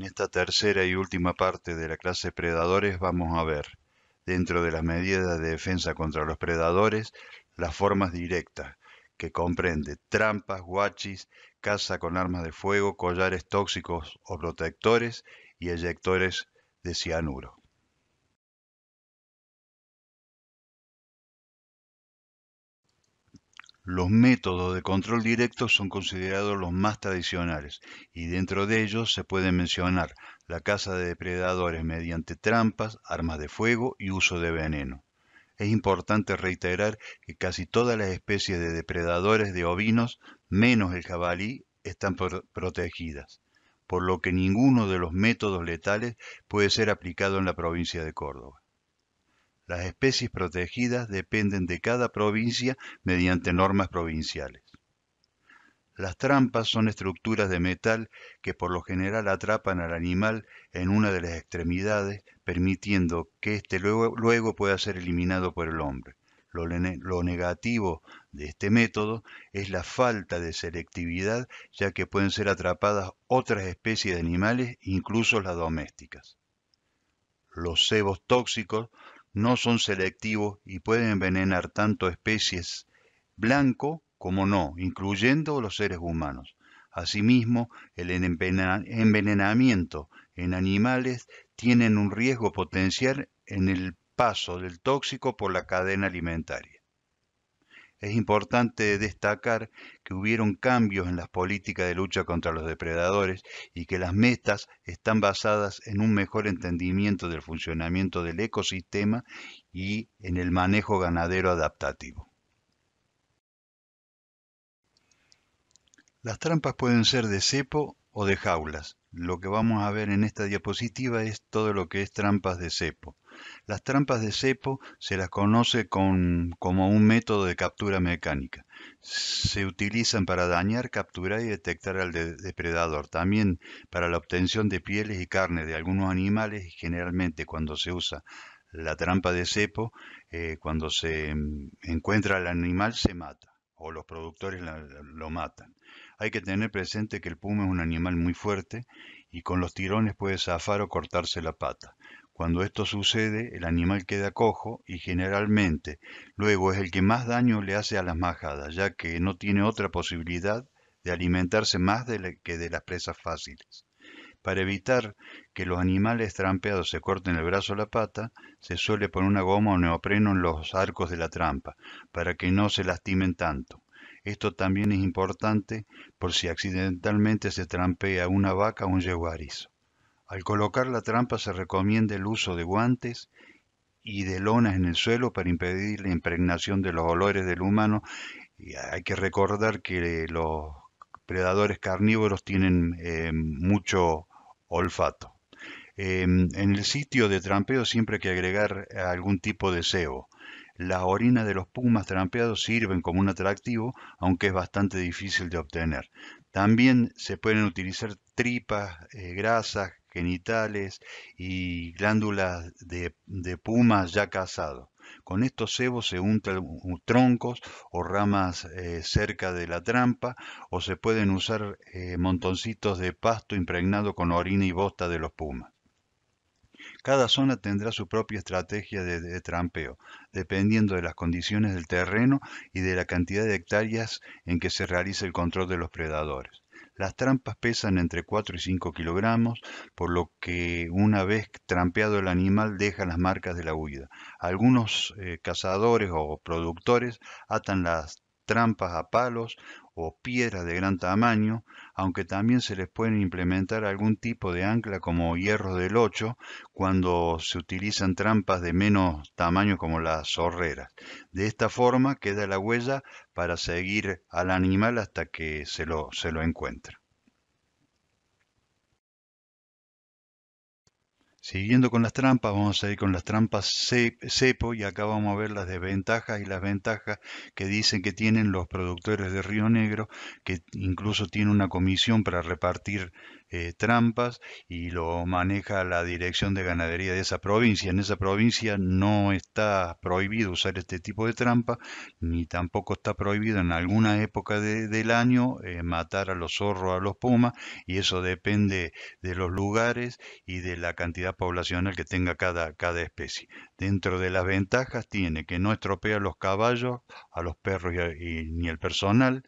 En esta tercera y última parte de la clase predadores vamos a ver, dentro de las medidas de defensa contra los predadores, las formas directas, que comprende trampas, guachis, caza con armas de fuego, collares tóxicos o protectores y eyectores de cianuro. Los métodos de control directo son considerados los más tradicionales y dentro de ellos se puede mencionar la caza de depredadores mediante trampas, armas de fuego y uso de veneno. Es importante reiterar que casi todas las especies de depredadores de ovinos, menos el jabalí, están protegidas, por lo que ninguno de los métodos letales puede ser aplicado en la provincia de Córdoba. Las especies protegidas dependen de cada provincia mediante normas provinciales. Las trampas son estructuras de metal que por lo general atrapan al animal en una de las extremidades, permitiendo que este luego, luego, pueda ser eliminado por el hombre. Lo, lo negativo de este método es la falta de selectividad, ya que pueden ser atrapadas otras especies de animales, incluso las domésticas. Los cebos tóxicos no son selectivos y pueden envenenar tanto especies blanco como no, incluyendo los seres humanos. Asimismo, el envenenamiento en animales tienen un riesgo potencial en el paso del tóxico por la cadena alimentaria. Es importante destacar que hubieron cambios en las políticas de lucha contra los depredadores y que las metas están basadas en un mejor entendimiento del funcionamiento del ecosistema y en el manejo ganadero adaptativo. Las trampas pueden ser de cepo o de jaulas, lo que vamos a ver en esta diapositiva es todo lo que es trampas de cepo. Las trampas de cepo se las conoce como un método de captura mecánica. Se utilizan para dañar, capturar y detectar al depredador, también para la obtención de pieles y carne de algunos animales y generalmente cuando se usa la trampa de cepo, eh, cuando se mm, encuentra al animal se mata o los productores lo matan. Hay que tener presente que el puma es un animal muy fuerte y con los tirones puede zafar o cortarse la pata. Cuando esto sucede, el animal queda cojo y generalmente luego es el que más daño le hace a las majadas, ya que no tiene otra posibilidad de alimentarse más que de las presas fáciles. Para evitar que los animales trampeados se corten el brazo o la pata, se suele poner una goma o neopreno en los arcos de la trampa, para que no se lastimen tanto. Esto también es importante por si accidentalmente se trampea una vaca o un yeguarizo. Al colocar la trampa se recomienda el uso de guantes y de lonas en el suelo para impedir la impregnación de los olores del humano. Y hay que recordar que los predadores carnívoros tienen eh, mucho olfato. Eh, en el sitio de trampeo siempre hay que agregar algún tipo de cebo las orinas de los pumas trampeados sirven como un atractivo, aunque es bastante difícil de obtener. También se pueden utilizar tripas, eh, grasas, genitales y glándulas de, pumas ya cazados. Con estos cebos se untan troncos o ramas eh, cerca de la trampa o se pueden usar eh, montoncitos de pasto impregnado con orina y bosta de los pumas. Cada zona tendrá su propia estrategia de, trampeo, dependiendo de las condiciones del terreno y de la cantidad de hectáreas en que se realice el control de los predadores. Las trampas pesan entre 4 y 5 kilogramos, por lo que una vez trampeado el animal deja las marcas de la huida. Algunos eh, cazadores o productores atan las trampas a palos o piedras de gran tamaño, aunque también se les pueden implementar algún tipo de ancla como hierro del 8 cuando se utilizan trampas de menos tamaño como las zorreras. De esta forma queda la huella para seguir al animal hasta que se lo, se lo encuentra. Siguiendo con las trampas, vamos a ir con las trampas cepo y acá vamos a ver las desventajas y las ventajas que dicen que tienen los productores de Río Negro, que incluso tiene una comisión para repartir eh, trampas y lo maneja la Dirección de Ganadería de esa provincia. En esa provincia no está prohibido usar este tipo de trampa, ni tampoco está prohibido en alguna época del año eh, matar a los zorros, a los pumas, y eso depende de los lugares y de la cantidad poblacional que tenga cada, cada especie. Dentro de las ventajas tiene que no estropea a los caballos, a los perros ni el personal,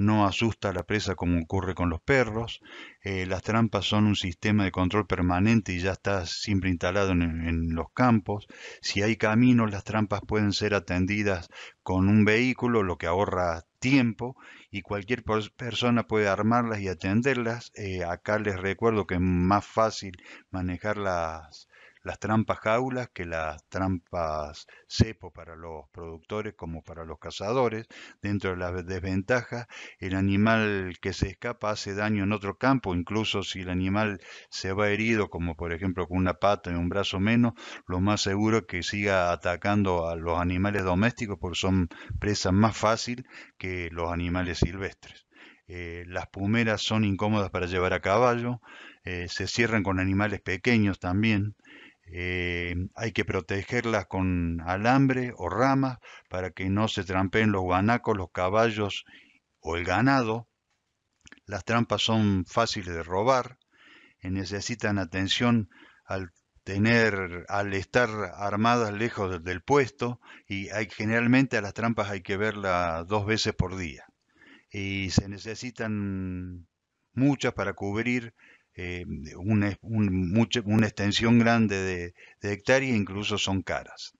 no asusta a la presa como ocurre con los perros, eh, las trampas son un sistema de control permanente y ya está siempre instalado en, los campos, si hay caminos las trampas pueden ser atendidas con un vehículo, lo que ahorra tiempo y cualquier persona puede armarlas y atenderlas. Eh, acá les recuerdo que es más fácil manejar las, las trampas jaulas que las trampas cepo para los productores como para los cazadores. Dentro de las desventajas, el animal que se escapa hace daño en otro campo, incluso si el animal se va herido, como por ejemplo con una pata y un brazo menos, lo más seguro es que siga atacando a los animales domésticos porque son presas más fácil que los animales silvestres. Eh, las pumeras son incómodas para llevar a caballo, eh, se cierran con animales pequeños también, eh, hay que protegerlas con alambre o ramas para que no se trampeen los guanacos, los caballos o el ganado. Las trampas son fáciles de robar, y eh, necesitan atención al tener, al estar armadas lejos del puesto y hay, generalmente a las trampas hay que verlas dos veces por día y se necesitan muchas para cubrir eh, una extensión grande de, de incluso son caras.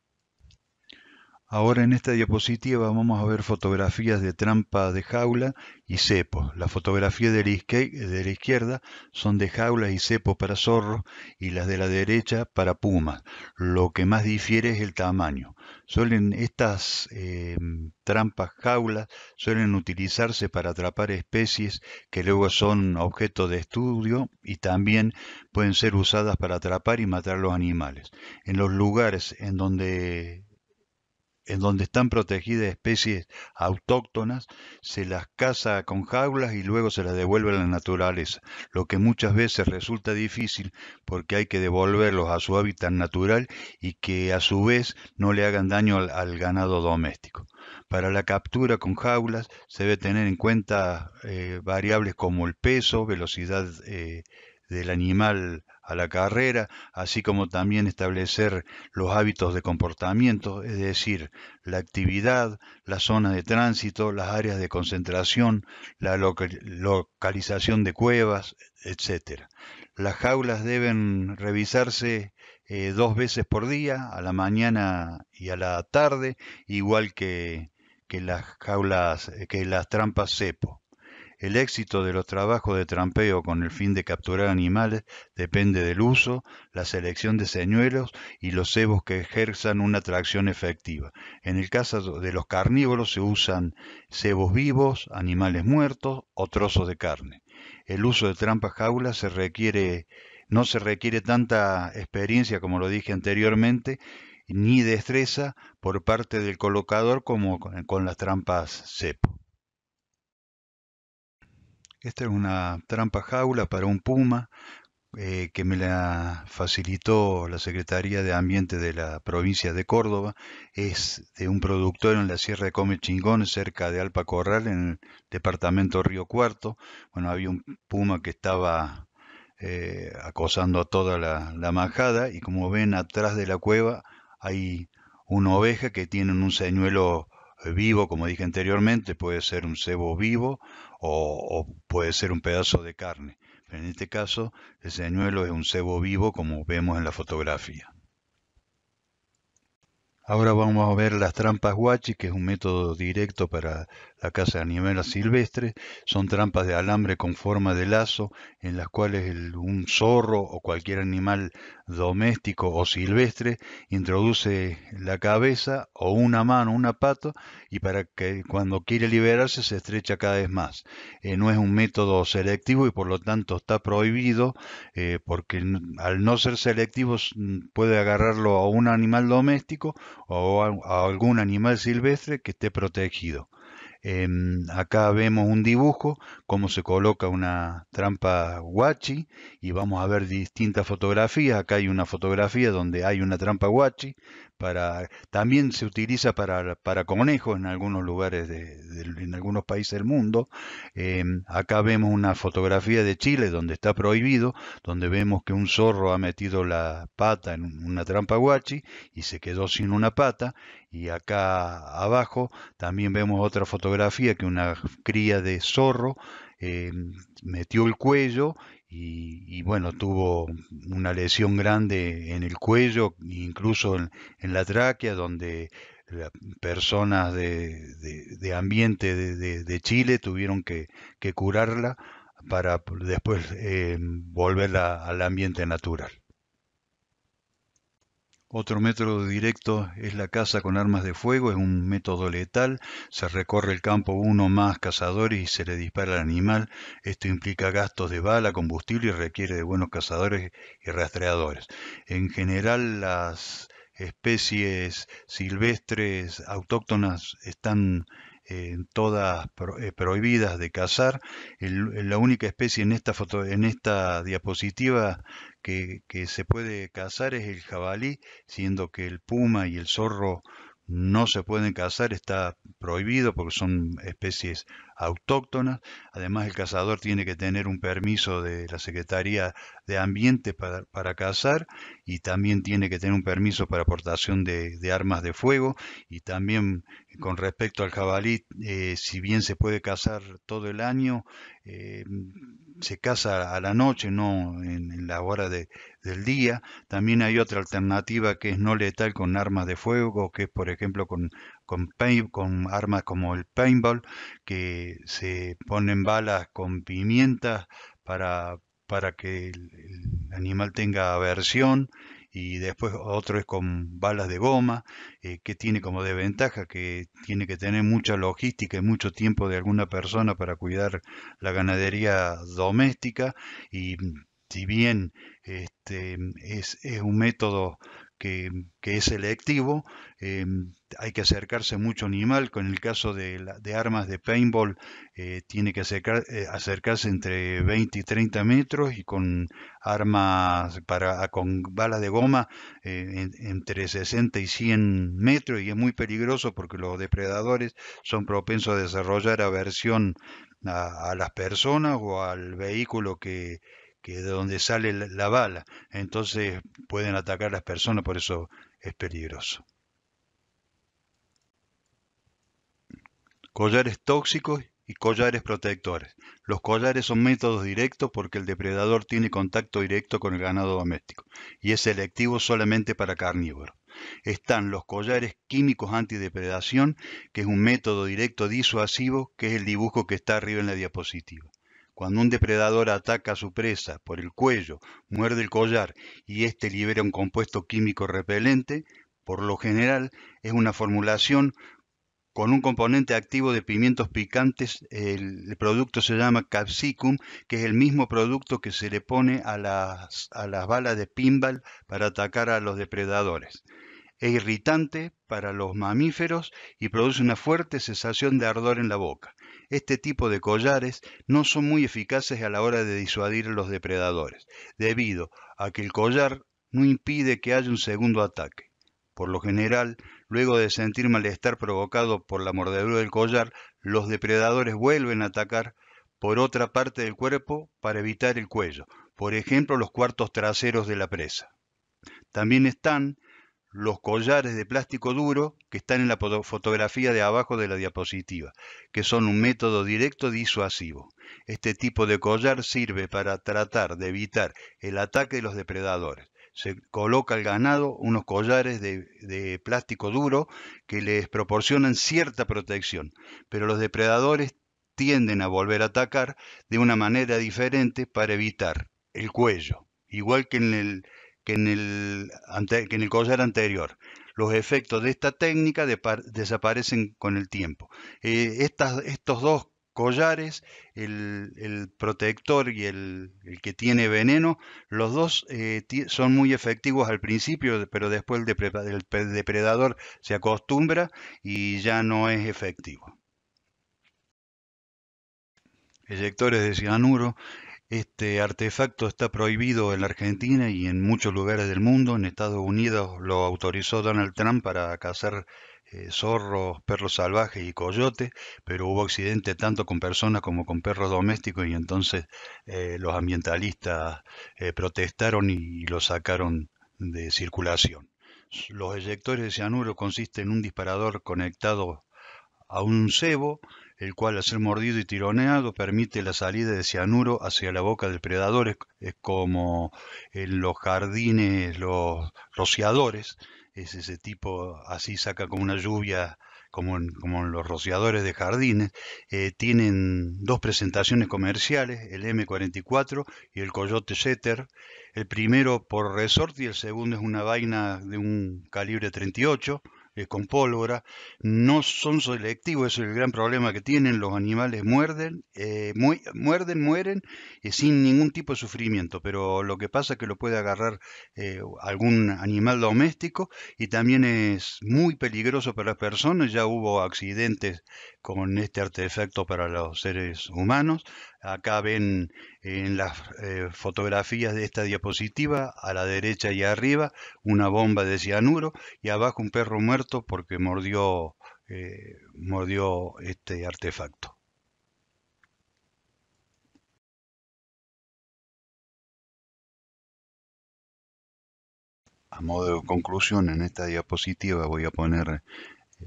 Ahora en esta diapositiva vamos a ver fotografías de trampas de jaula y cepos. Las fotografías de la, izquierda son de jaulas y cepos para zorros y las de la derecha para pumas. Lo que más difiere es el tamaño. Suelen estas eh, trampas jaulas suelen utilizarse para atrapar especies que luego son objeto de estudio y también pueden ser usadas para atrapar y matar los animales. En los lugares en donde en donde están protegidas especies autóctonas, se las caza con jaulas y luego se las devuelve a la naturaleza, lo que muchas veces resulta difícil porque hay que devolverlos a su hábitat natural y que a su vez no le hagan daño al, ganado doméstico. Para la captura con jaulas se debe tener en cuenta eh, variables como el peso, velocidad eh, del animal a la carrera, así como también establecer los hábitos de comportamiento, es decir, la actividad, la zona de tránsito, las áreas de concentración, la localización de cuevas, etc. Las jaulas deben revisarse eh, dos veces por día, a la mañana y a la tarde, igual que, que las jaulas, eh, que las trampas cepo. El éxito de los trabajos de trampeo con el fin de capturar animales depende del uso, la selección de señuelos y los cebos que ejerzan una atracción efectiva. En el caso de los carnívoros se usan cebos vivos, animales muertos o trozos de carne. El uso de trampas jaulas no se requiere tanta experiencia como lo dije anteriormente, ni destreza por parte del colocador como con las trampas cepo. Esta es una trampa jaula para un puma eh, que me la facilitó la Secretaría de Ambiente de la provincia de Córdoba. Es de un productor en la Sierra de Come cerca de Alpacorral, en el departamento Río Cuarto. Bueno, había un puma que estaba eh, acosando a toda la majada y como ven atrás de la cueva hay una oveja que tiene un señuelo vivo, como dije anteriormente, puede ser un cebo vivo o, puede ser un pedazo de carne. Pero en este caso, ese añuelo es un cebo vivo, como vemos en la fotografía. Ahora vamos a ver las trampas guachi, que es un método directo para la caza de animales silvestres, son trampas de alambre con forma de lazo en las cuales un zorro o cualquier animal doméstico o silvestre introduce la cabeza o una mano, una pata y para que cuando quiere liberarse se estrecha cada vez más. Eh, no es un método selectivo y por lo tanto está prohibido eh, porque al no ser selectivo puede agarrarlo a un animal doméstico o a algún animal silvestre que esté protegido. Em, acá vemos un dibujo, cómo se coloca una trampa guachi y vamos a ver distintas fotografías. Acá hay una fotografía donde hay una trampa guachi. Para, también se utiliza para, conejos en algunos lugares, de, en algunos países del mundo. Em, acá vemos una fotografía de Chile donde está prohibido, donde vemos que un zorro ha metido la pata en una trampa guachi y se quedó sin una pata y acá abajo también vemos otra fotografía que una cría de zorro eh, metió el cuello y, bueno, tuvo una lesión grande en el cuello, incluso en, la tráquea, donde personas de, de, ambiente de, Chile tuvieron que, curarla para después eh, volverla al ambiente natural. Otro método directo es la caza con armas de fuego, es un método letal, se recorre el campo uno más cazadores y se le dispara al animal, esto implica gastos de bala, combustible y requiere de buenos cazadores y rastreadores. En general las especies silvestres autóctonas están todas eh, prohibidas de cazar. la única especie en esta, foto, en esta diapositiva que se puede cazar es el jabalí, siendo que el puma y el zorro no se pueden cazar, está prohibido porque son especies autóctonas. Además, el cazador tiene que tener un permiso de la Secretaría de Ambiente para, cazar y también tiene que tener un permiso para aportación de, armas de fuego. Y también con respecto al jabalí, eh, si bien se puede cazar todo el año, eh, se casa a la noche, no en, la hora de, del día. También hay otra alternativa que es no letal con armas de fuego, que es por ejemplo con, con, armas como el paintball, que se ponen balas con pimientas para, que el animal tenga aversión y después otro es con balas de goma, eh, que tiene como desventaja que tiene que tener mucha logística y mucho tiempo de alguna persona para cuidar la ganadería doméstica y mm, si bien este, es, es un método que, es selectivo. Eh, hay que acercarse mucho animal. Con el caso de, armas de paintball, eh, tiene que eh, acercarse entre 20 y 30 metros y con armas para con balas de goma entre 60 y 100 metros y es muy peligroso porque los depredadores son propensos a desarrollar aversión a las personas o al vehículo que, que es de donde sale la, bala. Entonces pueden atacar a las personas, por eso es peligroso. Collares tóxicos y collares protectores. Los collares son métodos directos porque el depredador tiene contacto directo con el ganado doméstico y es selectivo solamente para carnívoros. Están los collares químicos antidepredación, que es un método directo disuasivo, que es el dibujo que está arriba en la diapositiva. Cuando un depredador ataca a su presa por el cuello, muerde el collar y éste libera un compuesto químico repelente, por lo general es una formulación con un componente activo de pimientos picantes. El, producto se llama capsicum, que es el mismo producto que se le pone a las, a las balas de pinball para atacar a los depredadores. Es irritante para los mamíferos y produce una fuerte sensación de ardor en la boca. Este tipo de collares no son muy eficaces a la hora de disuadir a los depredadores, debido a que el collar no impide que haya un segundo ataque. Por lo general, luego de sentir malestar provocado por la mordedura del collar, los depredadores vuelven a atacar por otra parte del cuerpo para evitar el cuello, por ejemplo los cuartos traseros de la presa. También están los collares de plástico duro que están en la fotografía de abajo de la diapositiva, que son un método directo disuasivo. Este tipo de collar sirve para tratar de evitar el ataque de los depredadores. Se coloca al ganado unos collares de, plástico duro que les proporcionan cierta protección, pero los depredadores tienden a volver a atacar de una manera diferente para evitar el cuello, igual que en el, que en el, en el collar anterior. Los efectos de esta técnica desaparecen con el tiempo. Eh, estos dos collares, el, protector y el, que tiene veneno, los dos eh, son muy efectivos al principio, pero después el, depredador se acostumbra y ya no es efectivo eyectores de cianuro. Este artefacto está prohibido en la Argentina y en muchos lugares del mundo. En Estados Unidos lo autorizó Donald Trump para cazar eh, zorros, perros salvajes y coyotes, pero hubo accidentes tanto con personas como con perros domésticos y entonces eh, los ambientalistas eh, protestaron y, y lo sacaron de circulación. Los eyectores de cianuro consisten en un disparador conectado a un cebo el cual al ser mordido y tironeado permite la salida de cianuro hacia la boca del predador, es, como en los jardines los rociadores, es ese tipo, así saca como una lluvia como en, como los rociadores de jardines, eh, tienen dos presentaciones comerciales, el M44 y el Coyote Setter. El primero por resort y el segundo es una vaina de un calibre 38 eh, con pólvora, no son selectivos, es el gran problema que tienen, los animales muerden, eh, muerden, mueren eh, sin ningún tipo de sufrimiento, pero lo que pasa es que lo puede agarrar algún animal doméstico y también es muy peligroso para las personas, ya hubo accidentes con este artefacto para los seres humanos. Acá ven en las eh, fotografías de esta diapositiva, a la derecha y arriba, una bomba de cianuro y abajo un perro muerto porque mordió, eh, mordió este artefacto. A modo de conclusión, en esta diapositiva voy a poner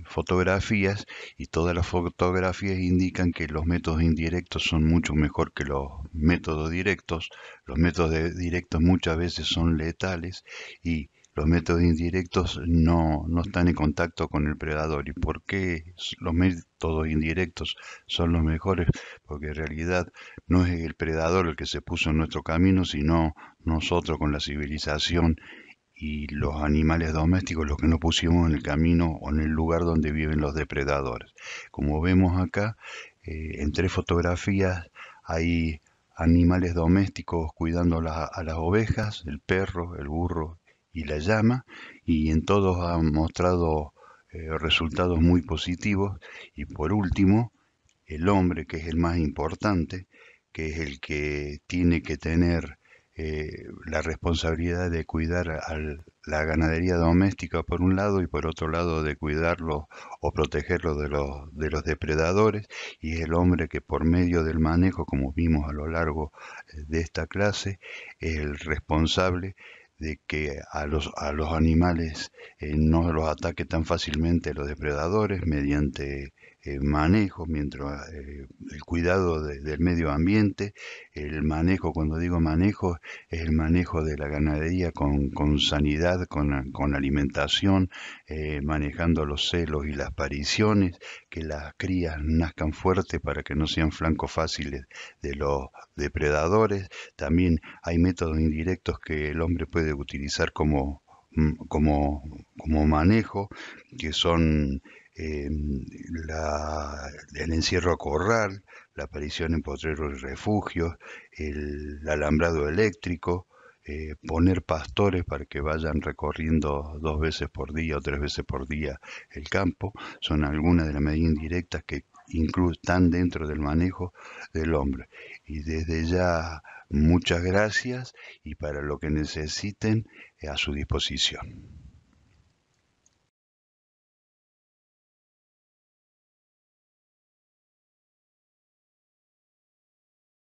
fotografías y todas las fotografías indican que los métodos indirectos son mucho mejor que los métodos directos. Los métodos directos muchas veces son letales y los métodos indirectos no, están en contacto con el predador. ¿Y por qué los métodos indirectos son los mejores? Porque en realidad no es el predador el que se puso en nuestro camino, sino nosotros con la civilización y los animales domésticos los que nos pusimos en el camino o en el lugar donde viven los depredadores. Como vemos acá, eh, en tres fotografías hay animales domésticos cuidando a las ovejas, el perro, el burro y la llama, y en todos han mostrado eh, resultados muy positivos. Y por último, el hombre, que es el más importante, que es el que tiene que tener eh, la responsabilidad de cuidar a la ganadería doméstica por un lado y por otro lado de cuidarlo o protegerlo de los, de los depredadores y el hombre que por medio del manejo, como vimos a lo largo eh, de esta clase, es el responsable de que a los, a los animales eh, no los ataque tan fácilmente los depredadores mediante manejo, mientras eh, el cuidado del medio ambiente, el manejo, cuando digo manejo, es el manejo de la ganadería con, con sanidad, con, alimentación, eh, manejando los celos y las pariciones, que las crías nazcan fuertes para que no sean flancos fáciles de los depredadores. También hay métodos indirectos que el hombre puede utilizar como mm, como, como manejo, que son la, el encierro a corral, la aparición en potreros y refugios, el, alambrado eléctrico, eh, poner pastores para que vayan recorriendo dos veces por día o tres veces por día el campo, son algunas de las medidas indirectas que están dentro del manejo del hombre. Y desde ya, muchas gracias y para lo que necesiten, eh, a su disposición.